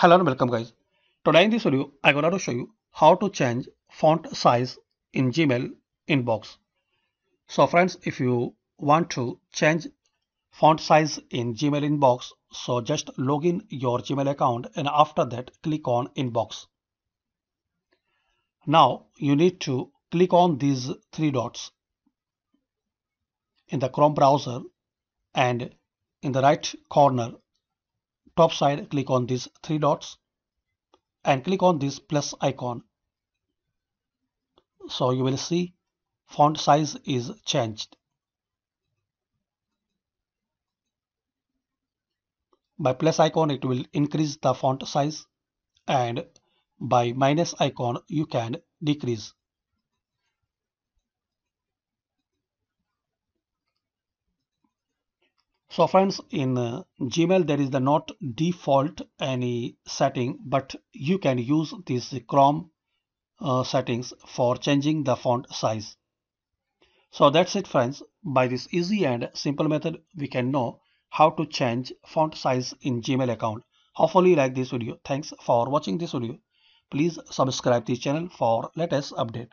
Hello and welcome guys. Today in this video, I'm going to show you how to change font size in Gmail inbox. So friends, if you want to change font size in Gmail inbox, so just log in your Gmail account and after that click on inbox. Now you need to click on these three dots in the Chrome browser and in the right corner top side click on these three dots and click on this plus icon. So you will see font size is changed. By plus icon it will increase the font size and by minus icon you can decrease So friends, in uh, Gmail, there is the not default any setting, but you can use these Chrome uh, settings for changing the font size. So that's it friends. By this easy and simple method, we can know how to change font size in Gmail account. Hopefully you like this video. Thanks for watching this video. Please subscribe this channel for latest update.